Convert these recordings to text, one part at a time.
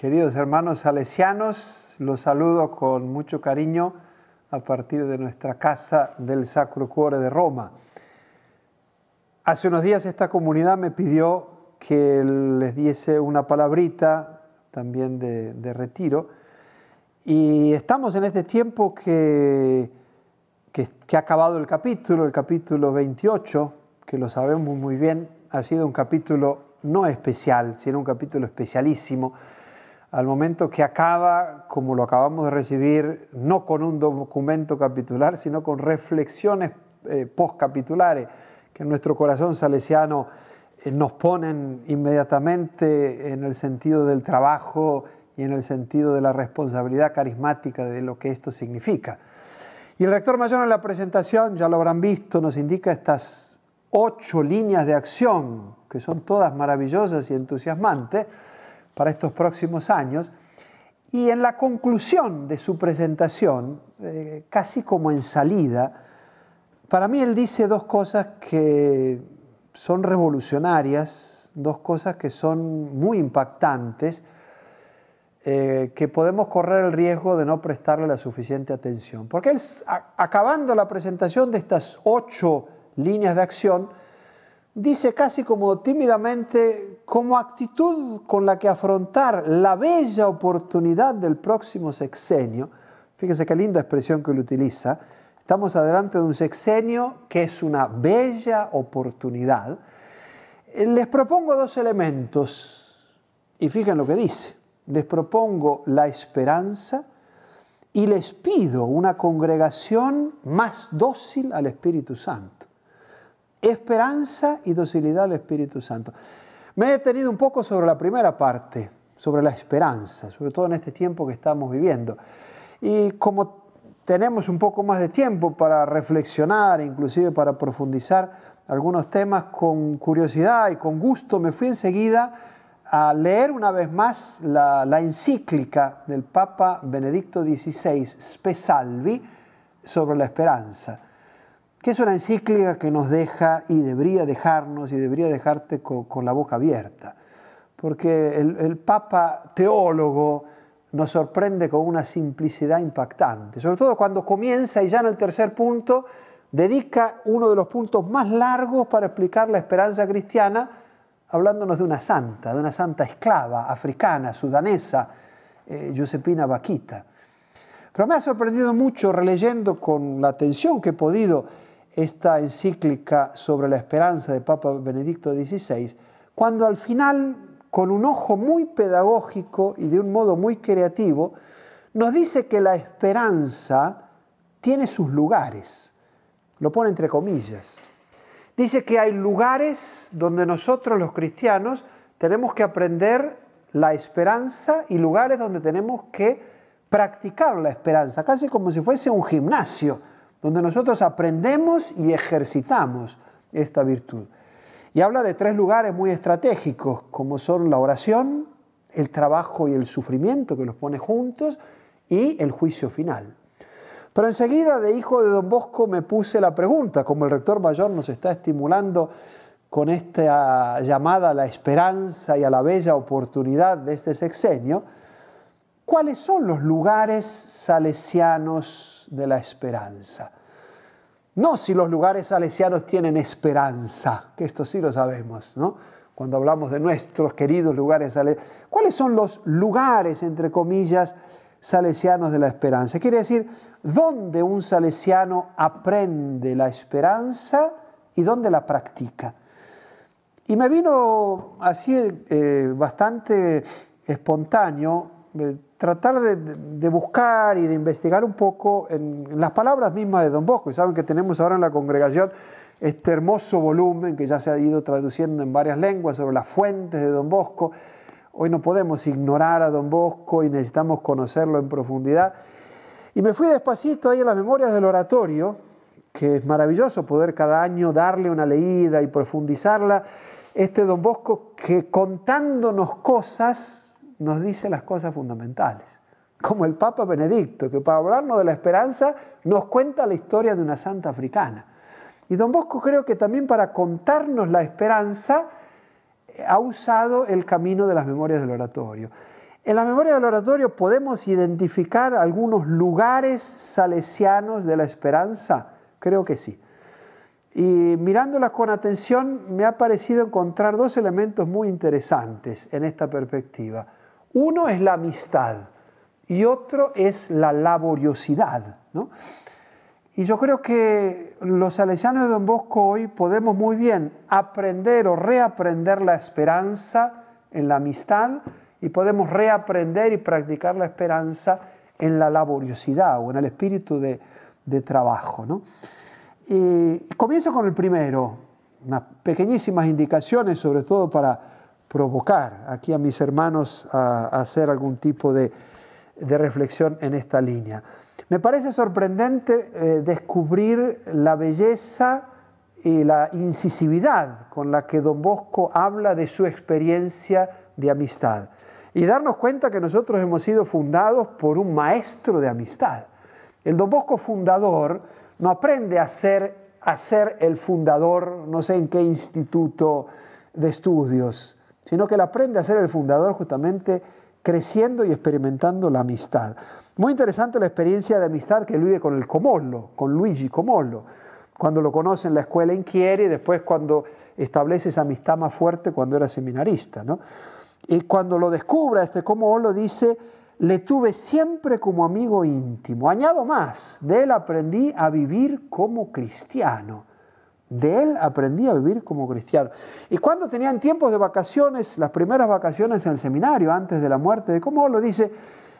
Queridos hermanos salesianos, los saludo con mucho cariño a partir de nuestra casa del Sacro Cuore de Roma. Hace unos días esta comunidad me pidió que les diese una palabrita también de, retiro y estamos en este tiempo que, que, que ha acabado el capítulo, el capítulo 28, que lo sabemos muy bien, ha sido un capítulo no especial, sino un capítulo especialísimo al momento que acaba, como lo acabamos de recibir, no con un documento capitular, sino con reflexiones eh, que en nuestro corazón salesiano eh, nos ponen inmediatamente en el sentido del trabajo y en el sentido de la responsabilidad carismática de lo que esto significa. Y el rector mayor en la presentación, ya lo habrán visto, nos indica estas ocho líneas de acción, que son todas maravillosas y entusiasmantes, para estos próximos años. Y en la conclusión de su presentación, eh, casi como en salida, para mí él dice dos cosas que son revolucionarias, dos cosas que son muy impactantes, eh, que podemos correr el riesgo de no prestarle la suficiente atención. Porque él, acabando la presentación de estas ocho líneas de acción, dice casi como tímidamente como actitud con la que afrontar la bella oportunidad del próximo sexenio. fíjense qué linda expresión que él utiliza. Estamos adelante de un sexenio que es una bella oportunidad. Eh, les propongo dos elementos y fíjense lo que dice. Les propongo la esperanza y les pido una congregación más dócil al Espíritu Santo. Esperanza y docilidad al Espíritu Santo. Me he detenido un poco sobre la primera parte, sobre la esperanza, sobre todo en este tiempo que estamos viviendo. Y como tenemos un poco más de tiempo para reflexionar, inclusive para profundizar algunos temas con curiosidad y con gusto, me fui enseguida a leer una vez más la, encíclica del Papa Benedicto XVI, Spesalvi, sobre la esperanza que es una encíclica que nos deja y debería dejarnos y debería dejarte con, la boca abierta, porque el, Papa teólogo nos sorprende con una simplicidad impactante, sobre todo cuando comienza y ya en el tercer punto dedica uno de los puntos más largos para explicar la esperanza cristiana, hablándonos de una santa, de una santa esclava africana, sudanesa, Giuseppina eh, Vaquita. Pero me ha sorprendido mucho releyendo con la atención que he podido esta encíclica sobre la esperanza de Papa Benedicto XVI, cuando al final, con un ojo muy pedagógico y de un modo muy creativo, nos dice que la esperanza tiene sus lugares, lo pone entre comillas. Dice que hay lugares donde nosotros los cristianos tenemos que aprender la esperanza y lugares donde tenemos que practicar la esperanza, casi como si fuese un gimnasio donde nosotros aprendemos y ejercitamos esta virtud. Y habla de tres lugares muy estratégicos, como son la oración, el trabajo y el sufrimiento, que los pone juntos, y el juicio final. Pero enseguida de hijo de don Bosco me puse la pregunta, como el rector mayor nos está estimulando con esta llamada a la esperanza y a la bella oportunidad de este sexenio, ¿Cuáles son los lugares salesianos de la esperanza? No si los lugares salesianos tienen esperanza, que esto sí lo sabemos, ¿no? Cuando hablamos de nuestros queridos lugares salesianos. ¿Cuáles son los lugares, entre comillas, salesianos de la esperanza? Quiere decir, ¿dónde un salesiano aprende la esperanza y dónde la practica? Y me vino así eh, bastante espontáneo, eh, tratar de, buscar y de investigar un poco en, las palabras mismas de Don Bosco. Y saben que tenemos ahora en la congregación este hermoso volumen que ya se ha ido traduciendo en varias lenguas sobre las fuentes de Don Bosco. Hoy no podemos ignorar a Don Bosco y necesitamos conocerlo en profundidad. Y me fui despacito ahí a las memorias del oratorio, que es maravilloso poder cada año darle una leída y profundizarla. Este Don Bosco que contándonos cosas nos dice las cosas fundamentales. Como el Papa Benedicto, que para hablarnos de la esperanza nos cuenta la historia de una santa africana. Y don Bosco creo que también para contarnos la esperanza eh, ha usado el camino de las memorias del oratorio. En las memorias del oratorio podemos identificar algunos lugares salesianos de la esperanza. Creo que sí. Y mirándolas con atención me ha parecido encontrar dos elementos muy interesantes en esta perspectiva. Uno es la amistad y otro es la laboriosidad. Y yo creo que los salesianos de Don Bosco hoy podemos muy bien aprender o reaprender la esperanza en la amistad y podemos reaprender y practicar la esperanza en la laboriosidad o en el espíritu de, trabajo. Y comienzo con el primero, unas pequeñísimas indicaciones, sobre todo para provocar aquí a mis hermanos a, hacer algún tipo de, reflexión en esta línea. Me parece sorprendente eh, descubrir la belleza y la incisividad con la que don Bosco habla de su experiencia de amistad y darnos cuenta que nosotros hemos sido fundados por un maestro de amistad. El don Bosco fundador no aprende a ser, a ser el fundador, no sé en qué instituto de estudios, sino que él aprende a ser el fundador justamente creciendo y experimentando la amistad. Muy interesante la experiencia de amistad que vive con el Comolo, con Luigi Comolo, cuando lo conoce en la escuela inquiere y después cuando establece esa amistad más fuerte cuando era seminarista. Y cuando lo descubre, este Comolo dice, le tuve siempre como amigo íntimo. Añado más, de él aprendí a vivir como cristiano. De él aprendí a vivir como cristiano. Y cuando tenían tiempos de vacaciones, las primeras vacaciones en el seminario, antes de la muerte de Comolo, dice,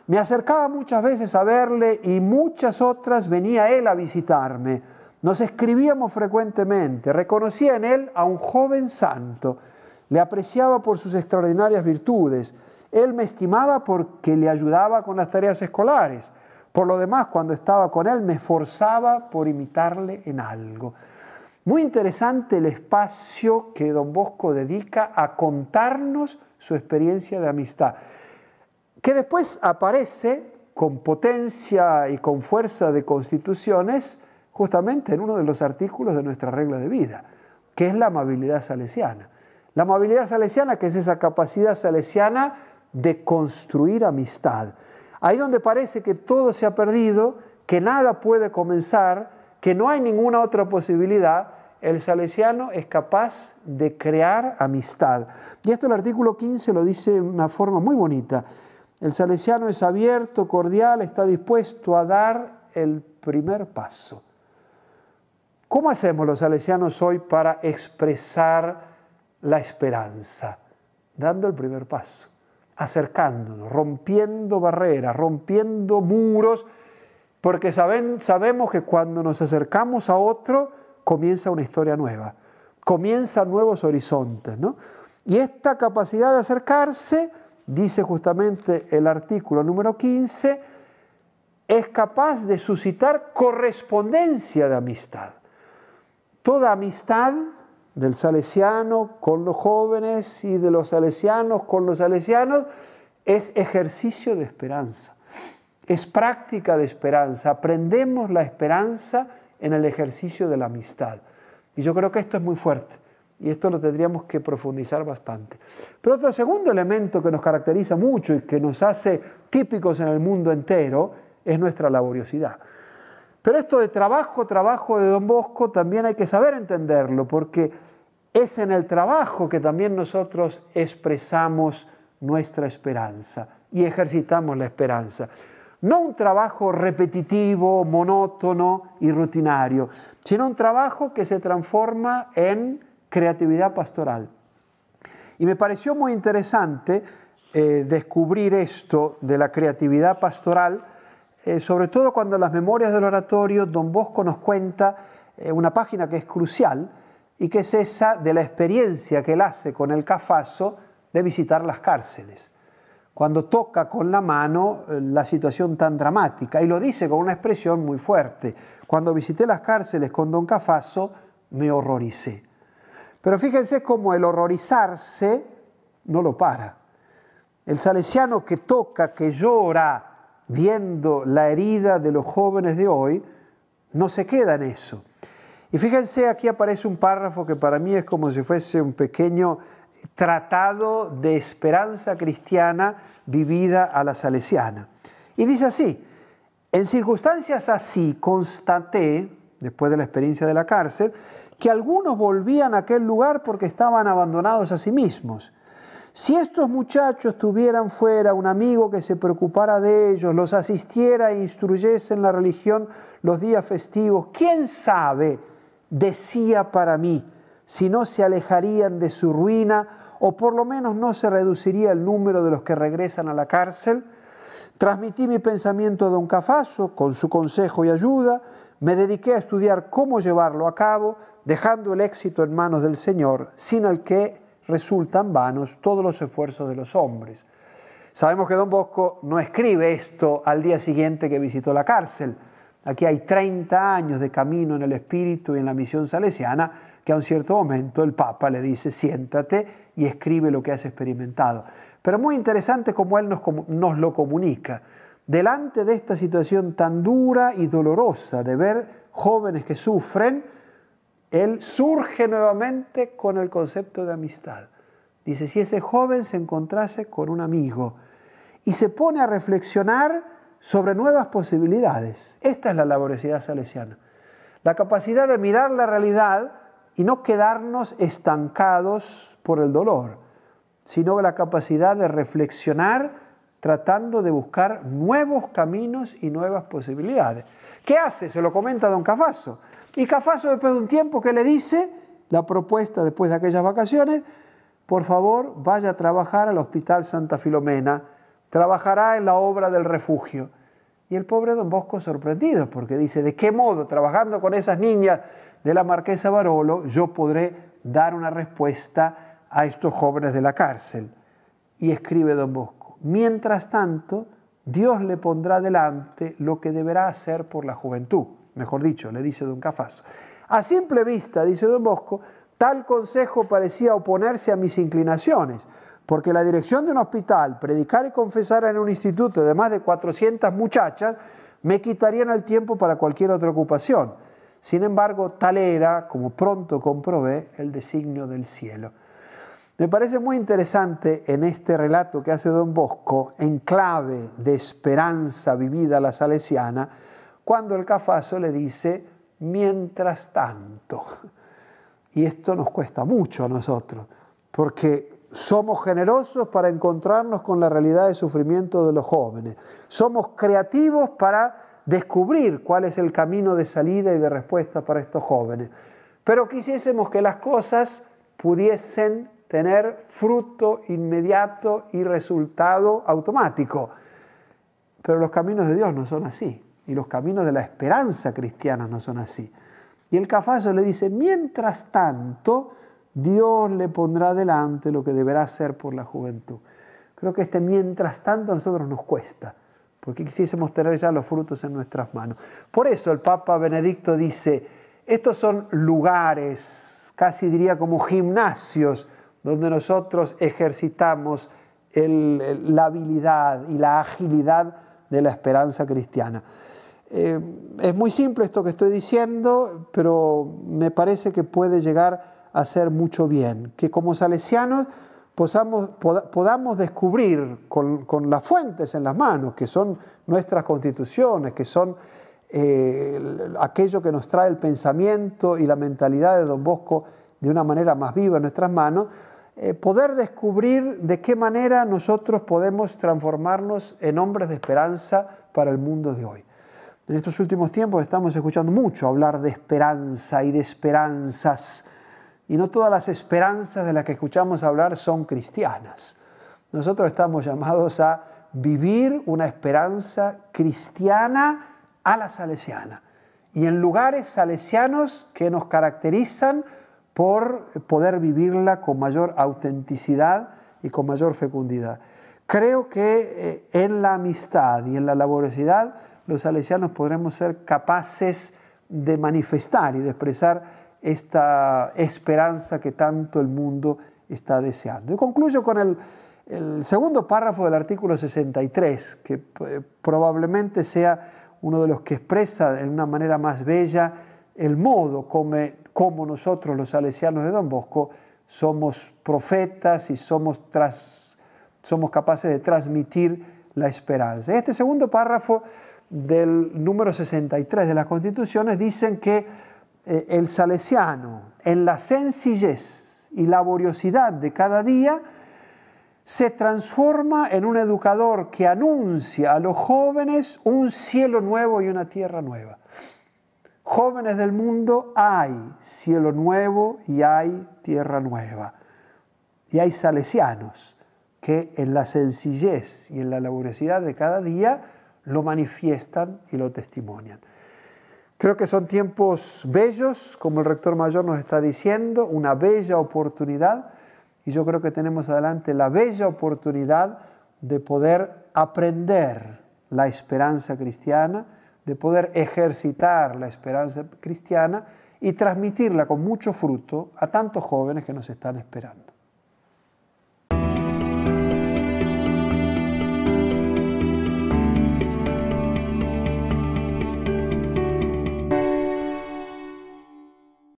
me acercaba muchas veces a verle y muchas otras venía él a visitarme. Nos escribíamos frecuentemente, reconocía en él a un joven santo, le apreciaba por sus extraordinarias virtudes, él me estimaba porque le ayudaba con las tareas escolares, por lo demás cuando estaba con él me esforzaba por imitarle en algo. Muy interesante el espacio que don Bosco dedica a contarnos su experiencia de amistad, que después aparece con potencia y con fuerza de constituciones justamente en uno de los artículos de nuestra regla de vida, que es la amabilidad salesiana. La amabilidad salesiana, que es esa capacidad salesiana de construir amistad. Ahí donde parece que todo se ha perdido, que nada puede comenzar, que no hay ninguna otra posibilidad, el salesiano es capaz de crear amistad. Y esto el artículo 15 lo dice de una forma muy bonita. El salesiano es abierto, cordial, está dispuesto a dar el primer paso. ¿Cómo hacemos los salesianos hoy para expresar la esperanza? Dando el primer paso, acercándonos, rompiendo barreras, rompiendo muros porque sabemos que cuando nos acercamos a otro, comienza una historia nueva, comienza nuevos horizontes. Y esta capacidad de acercarse, dice justamente el artículo número 15, es capaz de suscitar correspondencia de amistad. Toda amistad del salesiano con los jóvenes y de los salesianos con los salesianos es ejercicio de esperanza es práctica de esperanza. Aprendemos la esperanza en el ejercicio de la amistad. Y yo creo que esto es muy fuerte y esto lo tendríamos que profundizar bastante. Pero otro segundo elemento que nos caracteriza mucho y que nos hace típicos en el mundo entero es nuestra laboriosidad. Pero esto de trabajo, trabajo de Don Bosco también hay que saber entenderlo porque es en el trabajo que también nosotros expresamos nuestra esperanza y ejercitamos la esperanza no un trabajo repetitivo, monótono y rutinario, sino un trabajo que se transforma en creatividad pastoral. Y me pareció muy interesante eh, descubrir esto de la creatividad pastoral, eh, sobre todo cuando en las memorias del oratorio don Bosco nos cuenta eh, una página que es crucial y que es esa de la experiencia que él hace con el cafaso de visitar las cárceles cuando toca con la mano eh, la situación tan dramática. Y lo dice con una expresión muy fuerte. Cuando visité las cárceles con don Cafaso, me horroricé. Pero fíjense cómo el horrorizarse no lo para. El salesiano que toca, que llora viendo la herida de los jóvenes de hoy, no se queda en eso. Y fíjense, aquí aparece un párrafo que para mí es como si fuese un pequeño tratado de esperanza cristiana vivida a la salesiana. Y dice así, en circunstancias así constaté, después de la experiencia de la cárcel, que algunos volvían a aquel lugar porque estaban abandonados a sí mismos. Si estos muchachos tuvieran fuera un amigo que se preocupara de ellos, los asistiera e instruyese en la religión los días festivos, quién sabe, decía para mí, si no se alejarían de su ruina o por lo menos no se reduciría el número de los que regresan a la cárcel. Transmití mi pensamiento a don Cafaso con su consejo y ayuda, me dediqué a estudiar cómo llevarlo a cabo, dejando el éxito en manos del Señor, sin el que resultan vanos todos los esfuerzos de los hombres. Sabemos que don Bosco no escribe esto al día siguiente que visitó la cárcel. Aquí hay 30 años de camino en el espíritu y en la misión salesiana que a un cierto momento el Papa le dice, siéntate y escribe lo que has experimentado. Pero muy interesante cómo él nos, nos lo comunica. Delante de esta situación tan dura y dolorosa de ver jóvenes que sufren, él surge nuevamente con el concepto de amistad. Dice, si ese joven se encontrase con un amigo y se pone a reflexionar sobre nuevas posibilidades. Esta es la laboriosidad salesiana. La capacidad de mirar la realidad y no quedarnos estancados por el dolor, sino la capacidad de reflexionar tratando de buscar nuevos caminos y nuevas posibilidades. ¿Qué hace? Se lo comenta don Cafaso. Y Cafaso después de un tiempo que le dice la propuesta después de aquellas vacaciones, por favor vaya a trabajar al Hospital Santa Filomena, trabajará en la obra del refugio. Y el pobre don Bosco sorprendido, porque dice, ¿de qué modo trabajando con esas niñas de la marquesa Barolo, yo podré dar una respuesta a estos jóvenes de la cárcel. Y escribe don Bosco, mientras tanto, Dios le pondrá delante lo que deberá hacer por la juventud, mejor dicho, le dice don Cafaso. A simple vista, dice don Bosco, tal consejo parecía oponerse a mis inclinaciones, porque la dirección de un hospital, predicar y confesar en un instituto de más de 400 muchachas, me quitarían el tiempo para cualquier otra ocupación. Sin embargo, tal era, como pronto comprobé, el designio del cielo. Me parece muy interesante en este relato que hace don Bosco, en clave de esperanza vivida la salesiana, cuando el cafazo le dice, mientras tanto. Y esto nos cuesta mucho a nosotros, porque somos generosos para encontrarnos con la realidad de sufrimiento de los jóvenes, somos creativos para descubrir cuál es el camino de salida y de respuesta para estos jóvenes. Pero quisiésemos que las cosas pudiesen tener fruto inmediato y resultado automático. Pero los caminos de Dios no son así, y los caminos de la esperanza cristiana no son así. Y el cafazo le dice, mientras tanto, Dios le pondrá delante lo que deberá hacer por la juventud. Creo que este mientras tanto a nosotros nos cuesta porque quisiésemos tener ya los frutos en nuestras manos. Por eso el Papa Benedicto dice, estos son lugares, casi diría como gimnasios, donde nosotros ejercitamos la habilidad y la agilidad de la esperanza cristiana. Eh, es muy simple esto que estoy diciendo, pero me parece que puede llegar a ser mucho bien, que como salesianos podamos descubrir con, las fuentes en las manos, que son nuestras constituciones, que son eh, aquello que nos trae el pensamiento y la mentalidad de don Bosco de una manera más viva en nuestras manos, eh, poder descubrir de qué manera nosotros podemos transformarnos en hombres de esperanza para el mundo de hoy. En estos últimos tiempos estamos escuchando mucho hablar de esperanza y de esperanzas y no todas las esperanzas de las que escuchamos hablar son cristianas. Nosotros estamos llamados a vivir una esperanza cristiana a la salesiana. Y en lugares salesianos que nos caracterizan por poder vivirla con mayor autenticidad y con mayor fecundidad. Creo que eh, en la amistad y en la laboriosidad los salesianos podremos ser capaces de manifestar y de expresar esta esperanza que tanto el mundo está deseando. Y concluyo con el, segundo párrafo del artículo 63, que eh, probablemente sea uno de los que expresa en una manera más bella el modo como, nosotros los salesianos de Don Bosco somos profetas y somos, somos capaces de transmitir la esperanza. Este segundo párrafo del número 63 de las constituciones dicen que eh, el salesiano, en la sencillez y laboriosidad de cada día, se transforma en un educador que anuncia a los jóvenes un cielo nuevo y una tierra nueva. Jóvenes del mundo, hay cielo nuevo y hay tierra nueva. Y hay salesianos que en la sencillez y en la laboriosidad de cada día lo manifiestan y lo testimonian. Creo que son tiempos bellos, como el rector mayor nos está diciendo, una bella oportunidad. Y yo creo que tenemos adelante la bella oportunidad de poder aprender la esperanza cristiana, de poder ejercitar la esperanza cristiana y transmitirla con mucho fruto a tantos jóvenes que nos están esperando.